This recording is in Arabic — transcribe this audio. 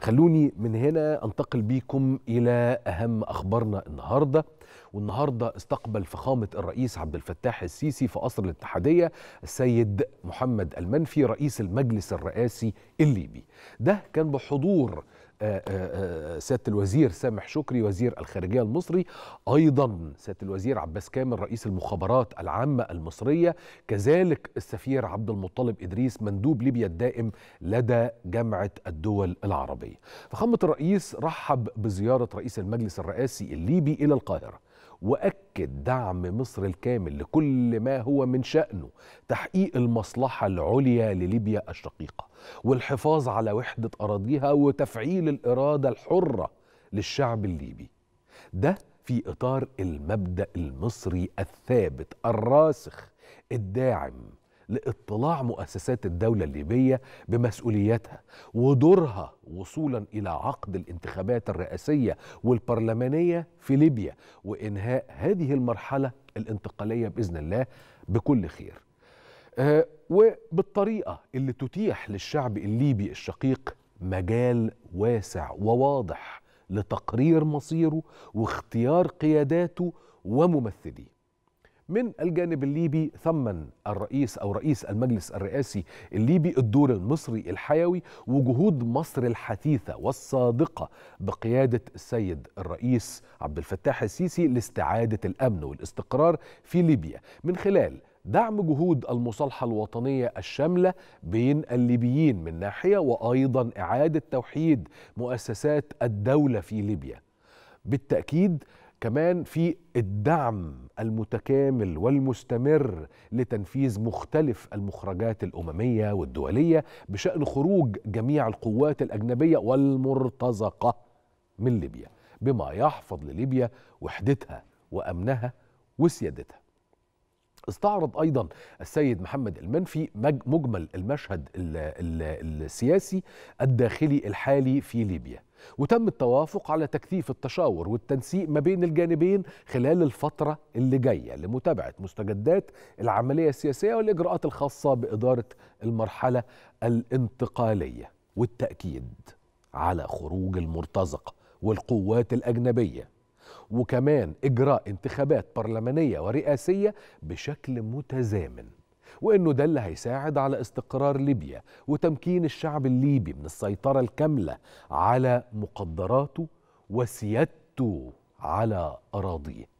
خلوني من هنا انتقل بيكم الى اهم اخبارنا النهارده والنهارده استقبل فخامه الرئيس عبد الفتاح السيسي في قصر الاتحاديه السيد محمد المنفي رئيس المجلس الرئاسي الليبي ده كان بحضور آه، آه، آه، سياده الوزير سامح شكري وزير الخارجيه المصري ايضا سياده الوزير عباس كامل رئيس المخابرات العامه المصريه كذلك السفير عبد المطلب ادريس مندوب ليبيا الدائم لدى جامعه الدول العربيه فخامه الرئيس رحب بزياره رئيس المجلس الرئاسي الليبي الى القاهره واكد دعم مصر الكامل لكل ما هو من شانه تحقيق المصلحه العليا لليبيا الشقيقه والحفاظ على وحده اراضيها وتفعيل الاراده الحره للشعب الليبي ده في اطار المبدا المصري الثابت الراسخ الداعم لاطلاع مؤسسات الدولة الليبية بمسؤولياتها ودورها وصولا إلى عقد الانتخابات الرئاسية والبرلمانية في ليبيا وإنهاء هذه المرحلة الانتقالية بإذن الله بكل خير آه، وبالطريقة اللي تتيح للشعب الليبي الشقيق مجال واسع وواضح لتقرير مصيره واختيار قياداته وممثليه من الجانب الليبي ثمن الرئيس أو رئيس المجلس الرئاسي الليبي الدور المصري الحيوي وجهود مصر الحثيثة والصادقة بقيادة السيد الرئيس عبد الفتاح السيسي لاستعادة الأمن والاستقرار في ليبيا من خلال دعم جهود المصالحة الوطنية الشاملة بين الليبيين من ناحية وأيضا إعادة توحيد مؤسسات الدولة في ليبيا بالتأكيد كمان في الدعم المتكامل والمستمر لتنفيذ مختلف المخرجات الامميه والدوليه بشان خروج جميع القوات الاجنبيه والمرتزقه من ليبيا بما يحفظ لليبيا وحدتها وامنها وسيادتها استعرض أيضا السيد محمد المنفي مجمل المشهد السياسي الداخلي الحالي في ليبيا وتم التوافق على تكثيف التشاور والتنسيق ما بين الجانبين خلال الفترة اللي جاية لمتابعة مستجدات العملية السياسية والإجراءات الخاصة بإدارة المرحلة الانتقالية والتأكيد على خروج المرتزقة والقوات الأجنبية وكمان إجراء انتخابات برلمانية ورئاسية بشكل متزامن وإنه ده اللي هيساعد على استقرار ليبيا وتمكين الشعب الليبي من السيطرة الكاملة على مقدراته وسيادته على أراضيه